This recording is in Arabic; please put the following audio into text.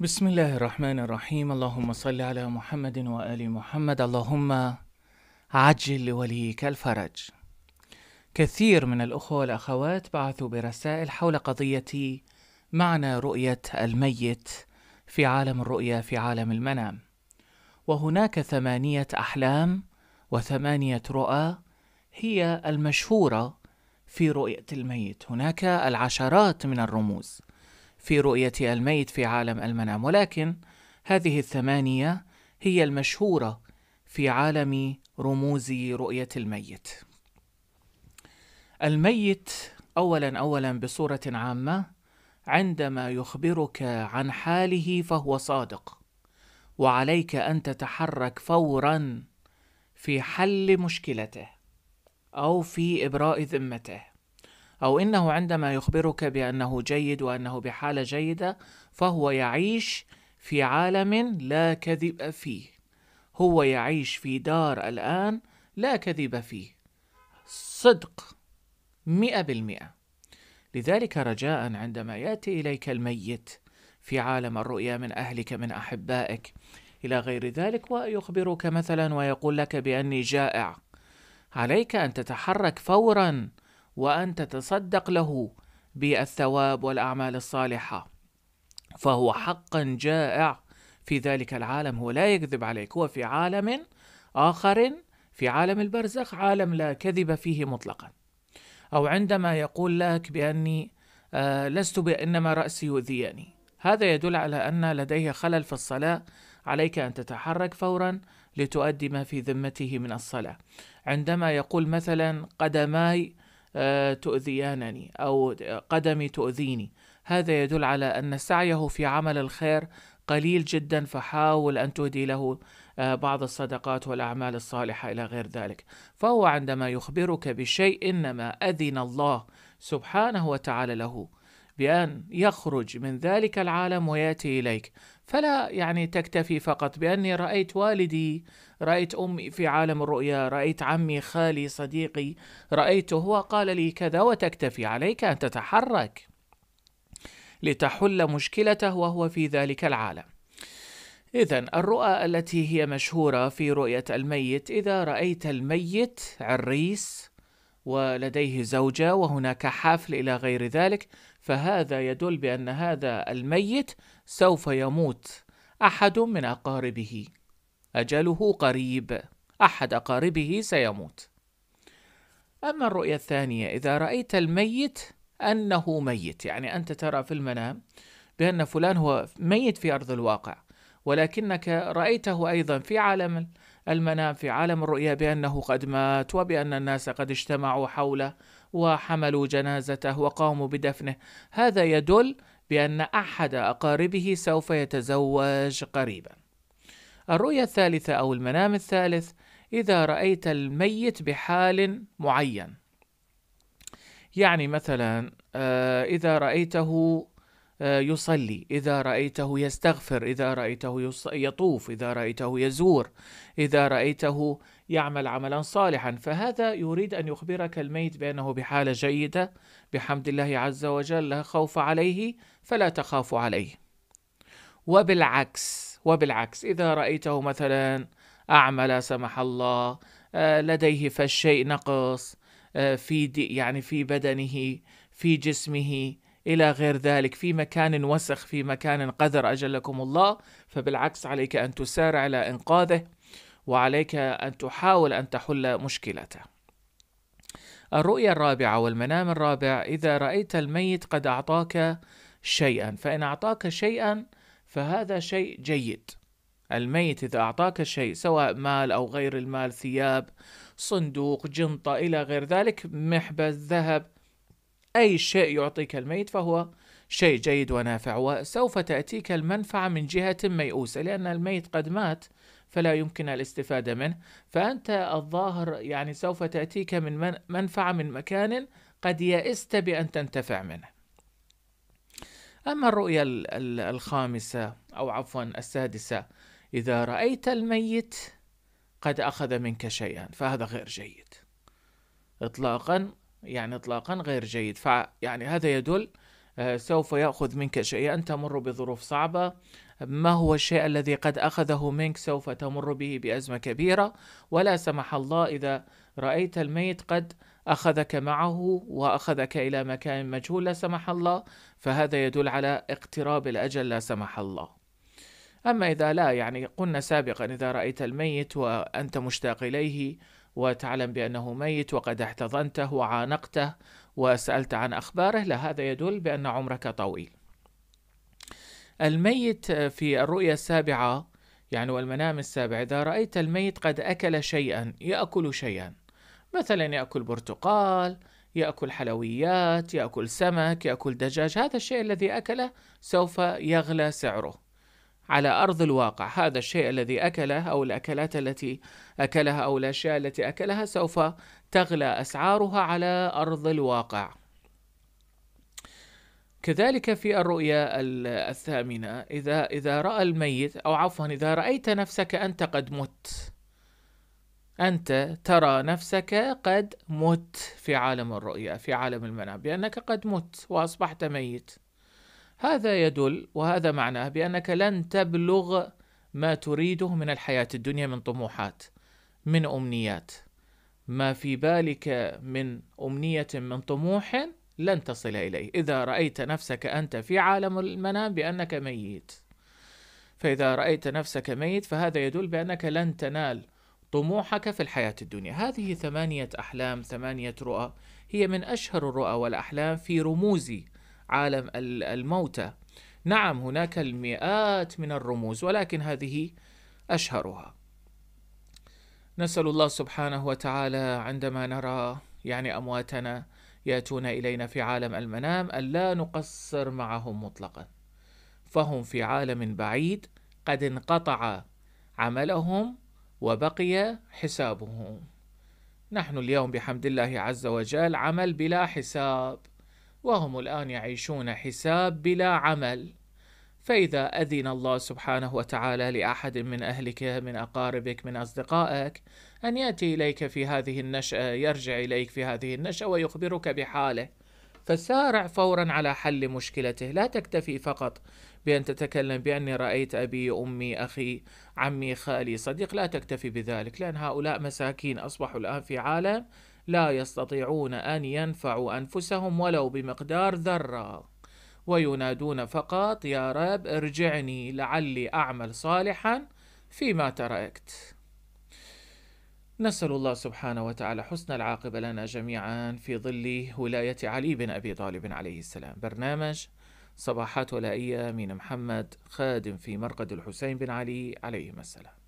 بسم الله الرحمن الرحيم اللهم صل على محمد وآل محمد اللهم عجل لوليك الفرج كثير من الأخوة والأخوات بعثوا برسائل حول قضية معنى رؤية الميت في عالم الرؤيا في عالم المنام وهناك ثمانية أحلام وثمانية رؤى هي المشهورة في رؤية الميت هناك العشرات من الرموز في رؤية الميت في عالم المنام ولكن هذه الثمانية هي المشهورة في عالم رموز رؤية الميت الميت أولا أولا بصورة عامة عندما يخبرك عن حاله فهو صادق وعليك أن تتحرك فورا في حل مشكلته أو في إبراء ذمته أو إنه عندما يخبرك بأنه جيد وأنه بحالة جيدة فهو يعيش في عالم لا كذب فيه هو يعيش في دار الآن لا كذب فيه صدق مئة بالمئة لذلك رجاء عندما يأتي إليك الميت في عالم الرؤيا من أهلك من أحبائك إلى غير ذلك ويخبرك مثلا ويقول لك بأني جائع عليك أن تتحرك فورا وأن تتصدق له بالثواب والأعمال الصالحة فهو حقا جائع في ذلك العالم هو لا يكذب عليك هو في عالم آخر في عالم البرزخ عالم لا كذب فيه مطلقا أو عندما يقول لك بأني آه لست بإنما رأسي يؤذيني هذا يدل على أن لديه خلل في الصلاة عليك أن تتحرك فورا لتؤدي ما في ذمته من الصلاة عندما يقول مثلا قدماي آه، تؤذيانني أو قدمي تؤذيني هذا يدل على أن سعيه في عمل الخير قليل جدا فحاول أن تهدي له آه، بعض الصدقات والأعمال الصالحة إلى غير ذلك فهو عندما يخبرك بشيء إنما أذن الله سبحانه وتعالى له بأن يخرج من ذلك العالم ويأتي إليك فلا يعني تكتفي فقط بأني رأيت والدي رأيت أمي في عالم الرؤيا رأيت عمي خالي صديقي رأيته وقال لي كذا وتكتفي عليك أن تتحرك لتحل مشكلته وهو في ذلك العالم إذا الرؤى التي هي مشهورة في رؤية الميت إذا رأيت الميت عريس ولديه زوجة وهناك حفل إلى غير ذلك فهذا يدل بأن هذا الميت سوف يموت أحد من أقاربه أجله قريب أحد أقاربه سيموت أما الرؤية الثانية إذا رأيت الميت أنه ميت يعني أنت ترى في المنام بأن فلان هو ميت في أرض الواقع ولكنك رأيته أيضا في عالم المنام في عالم الرؤيا بأنه قد مات وبأن الناس قد اجتمعوا حوله وحملوا جنازته وقاموا بدفنه هذا يدل بأن أحد أقاربه سوف يتزوج قريبا الرؤية الثالثة أو المنام الثالث إذا رأيت الميت بحال معين يعني مثلا آه، إذا رأيته يصلي اذا رايته يستغفر اذا رايته يطوف اذا رايته يزور اذا رايته يعمل عملا صالحا فهذا يريد ان يخبرك الميت بانه بحاله جيده بحمد الله عز وجل لا خوف عليه فلا تخاف عليه وبالعكس وبالعكس اذا رايته مثلا اعمل سمح الله آه، لديه فالشيء نقص آه، في يعني في بدنه في جسمه الى غير ذلك في مكان وسخ في مكان قذر اجلكم الله فبالعكس عليك ان تسارع الى انقاذه وعليك ان تحاول ان تحل مشكلته الرؤية الرابعة والمنام الرابع إذا رأيت الميت قد أعطاك شيئا فإن أعطاك شيئا فهذا شيء جيد الميت إذا أعطاك شيء سواء مال أو غير المال ثياب صندوق جنطة إلى غير ذلك محبس ذهب أي شيء يعطيك الميت فهو شيء جيد ونافع وسوف تأتيك المنفعة من جهة ميؤوسة لأن الميت قد مات فلا يمكن الاستفادة منه فأنت الظاهر يعني سوف تأتيك من منفعة من مكان قد يئست بأن تنتفع منه أما الرؤية الخامسة أو عفوا السادسة إذا رأيت الميت قد أخذ منك شيئا فهذا غير جيد إطلاقا يعني اطلاقا غير جيد فيعني هذا يدل آه، سوف ياخذ منك شيئا تمر بظروف صعبه ما هو الشيء الذي قد اخذه منك سوف تمر به بازمه كبيره ولا سمح الله اذا رايت الميت قد اخذك معه واخذك الى مكان مجهول لا سمح الله فهذا يدل على اقتراب الاجل لا سمح الله أما إذا لا يعني قلنا سابقا إذا رأيت الميت وأنت مشتاق إليه وتعلم بأنه ميت وقد احتضنته وعانقته وسألت عن أخباره لا هذا يدل بأن عمرك طويل الميت في الرؤية السابعة يعني والمنام السابع إذا رأيت الميت قد أكل شيئا يأكل شيئا مثلا يأكل برتقال يأكل حلويات يأكل سمك يأكل دجاج هذا الشيء الذي أكله سوف يغلى سعره على أرض الواقع هذا الشيء الذي أكله أو الأكلات التي أكلها أو الأشياء التي أكلها سوف تغلى أسعارها على أرض الواقع كذلك في الرؤيا الثامنة إذا إذا رأى الميت أو عفوا إذا رأيت نفسك أنت قد مت أنت ترى نفسك قد مت في عالم الرؤيا في عالم المنام بأنك قد مت وأصبحت ميت هذا يدل وهذا معناه بأنك لن تبلغ ما تريده من الحياة الدنيا من طموحات من أمنيات ما في بالك من أمنية من طموح لن تصل إليه إذا رأيت نفسك أنت في عالم المنام بأنك ميت فإذا رأيت نفسك ميت فهذا يدل بأنك لن تنال طموحك في الحياة الدنيا هذه ثمانية أحلام ثمانية رؤى هي من أشهر الرؤى والأحلام في رموزي عالم الموتى نعم هناك المئات من الرموز ولكن هذه اشهرها نسال الله سبحانه وتعالى عندما نرى يعني امواتنا ياتون الينا في عالم المنام الا نقصر معهم مطلقا فهم في عالم بعيد قد انقطع عملهم وبقي حسابهم نحن اليوم بحمد الله عز وجل عمل بلا حساب وهم الآن يعيشون حساب بلا عمل فإذا أذن الله سبحانه وتعالى لأحد من أهلك من أقاربك من أصدقائك أن يأتي إليك في هذه النشأة يرجع إليك في هذه النشأة ويخبرك بحاله فسارع فورا على حل مشكلته لا تكتفي فقط بأن تتكلم بأني رأيت أبي أمي أخي عمي خالي صديق لا تكتفي بذلك لأن هؤلاء مساكين أصبحوا الآن في عالم لا يستطيعون أن ينفعوا أنفسهم ولو بمقدار ذرة وينادون فقط يا رب ارجعني لعلي أعمل صالحا فيما تركت نسأل الله سبحانه وتعالى حسن العاقبة لنا جميعا في ظل ولاية علي بن أبي طالب عليه السلام برنامج صباحات ولائية من محمد خادم في مرقد الحسين بن علي عليهما السلام